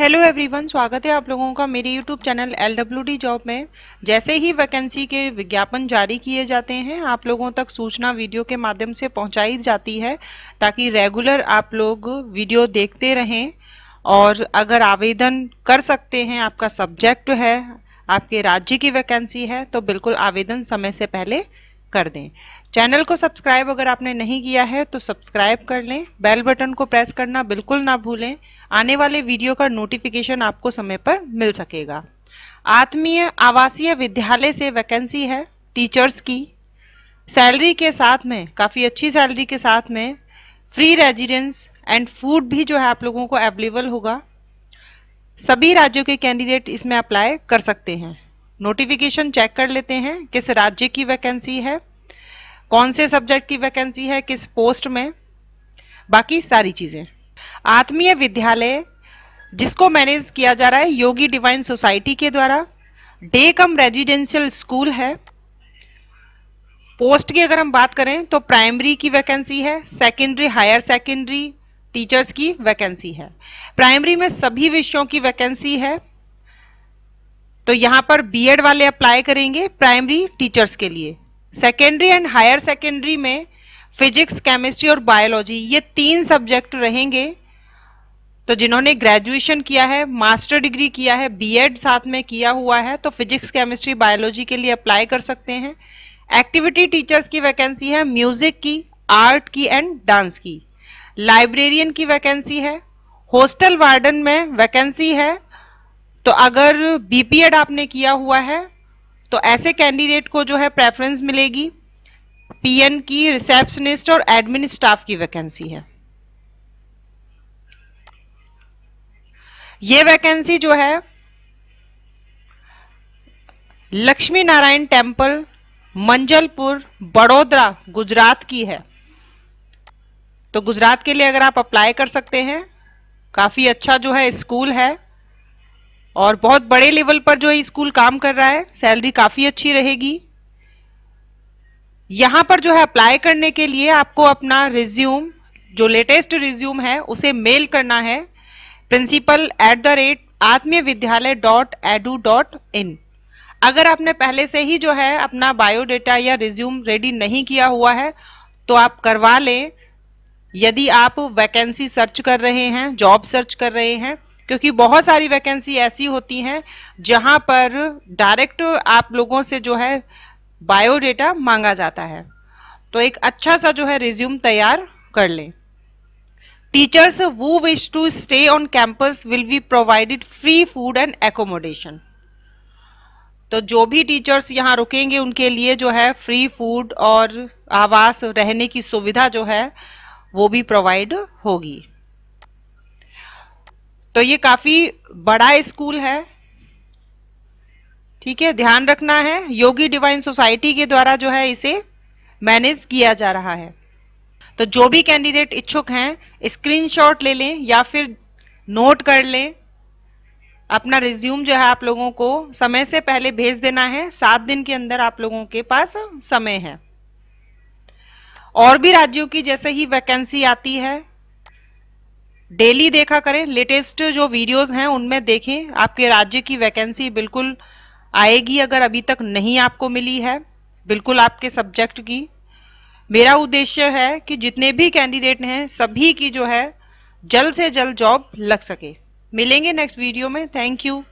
hello everyone स्वागत है आप लोगों का मेरे YouTube channel L W D job में जैसे ही वैकेंसी के विज्ञापन जारी किए जाते हैं आप लोगों तक सूचना वीडियो के माध्यम से पहुंचाई जाती है ताकि रेगुलर आप लोग वीडियो देखते रहें और अगर आवेदन कर सकते हैं आपका सब्जेक्ट है आपके राज्य की वैकेंसी है तो बिल्कुल आवेदन समय से पहले कर दें चैनल को सब्सक्राइब अगर आपने नहीं किया है तो सब्सक्राइब कर लें बेल बटन को प्रेस करना बिल्कुल ना भूलें आने वाले वीडियो का नोटिफिकेशन आपको समय पर मिल सकेगा आत्मीय आवासीय विद्यालय से वैकेंसी है टीचर्स की सैलरी के साथ में काफ़ी अच्छी सैलरी के साथ में फ्री रेजिडेंस एंड फूड भी जो है आप लोगों को अवेलेबल होगा सभी राज्यों के कैंडिडेट इसमें अप्लाई कर सकते हैं नोटिफिकेशन चेक कर लेते हैं किस राज्य की वैकेंसी है कौन से सब्जेक्ट की वैकेंसी है किस पोस्ट में बाकी सारी चीज़ें आत्मीय विद्यालय जिसको मैनेज किया जा रहा है योगी डिवाइन सोसाइटी के द्वारा डे कम रेजिडेंशियल स्कूल है पोस्ट की अगर हम बात करें तो प्राइमरी की वैकेंसी है सेकेंडरी हायर सेकेंडरी टीचर्स की वैकेंसी है प्राइमरी में सभी विषयों की वैकेंसी है तो यहाँ पर बीएड वाले अप्लाई करेंगे प्राइमरी टीचर्स के लिए सेकेंडरी एंड हायर सेकेंडरी में फिजिक्स केमिस्ट्री और बायोलॉजी ये तीन सब्जेक्ट रहेंगे तो जिन्होंने ग्रेजुएशन किया है मास्टर डिग्री किया है बीएड साथ में किया हुआ है तो फिजिक्स केमिस्ट्री बायोलॉजी के लिए अप्लाई कर सकते हैं एक्टिविटी टीचर्स की वैकेंसी है म्यूजिक की आर्ट की एंड डांस की लाइब्रेरियन की वैकेंसी है हॉस्टल वार्डन में वैकेंसी है तो अगर बीपीएड आपने किया हुआ है तो ऐसे कैंडिडेट को जो है प्रेफरेंस मिलेगी पीएन की रिसेप्शनिस्ट और एडमिन स्टाफ की वैकेंसी है ये वैकेंसी जो है लक्ष्मी नारायण टेम्पल मंजलपुर बड़ोदरा गुजरात की है तो गुजरात के लिए अगर आप अप्लाई कर सकते हैं काफी अच्छा जो है स्कूल है और बहुत बड़े लेवल पर जो ये स्कूल काम कर रहा है सैलरी काफ़ी अच्छी रहेगी यहाँ पर जो है अप्लाई करने के लिए आपको अपना रिज्यूम जो लेटेस्ट रिज्यूम है उसे मेल करना है प्रिंसिपल एट द रेट आत्मीय विद्यालय डॉट एडू डॉट इन अगर आपने पहले से ही जो है अपना बायोडाटा या रिज्यूम रेडी नहीं किया हुआ है तो आप करवा लें यदि आप वैकेंसी सर्च कर रहे हैं जॉब सर्च कर रहे हैं क्योंकि बहुत सारी वैकेंसी ऐसी होती हैं जहां पर डायरेक्ट आप लोगों से जो है बायोडेटा मांगा जाता है तो एक अच्छा सा जो है रिज्यूम तैयार कर लें teachers who wish to stay on campus will be provided free food and accommodation तो जो भी टीचर्स यहाँ रुकेंगे उनके लिए जो है फ्री फूड और आवास रहने की सुविधा जो है वो भी प्रोवाइड होगी तो ये काफी बड़ा स्कूल है ठीक है ध्यान रखना है योगी डिवाइन सोसाइटी के द्वारा जो है इसे मैनेज किया जा रहा है तो जो भी कैंडिडेट इच्छुक हैं स्क्रीनशॉट ले लें या फिर नोट कर लें अपना रिज्यूम जो है आप लोगों को समय से पहले भेज देना है सात दिन के अंदर आप लोगों के पास समय है और भी राज्यों की जैसे ही वैकेंसी आती है डेली देखा करें लेटेस्ट जो वीडियोस हैं उनमें देखें आपके राज्य की वैकेंसी बिल्कुल आएगी अगर अभी तक नहीं आपको मिली है बिल्कुल आपके सब्जेक्ट की मेरा उद्देश्य है कि जितने भी कैंडिडेट हैं सभी की जो है जल्द से जल्द जॉब लग सके मिलेंगे नेक्स्ट वीडियो में थैंक यू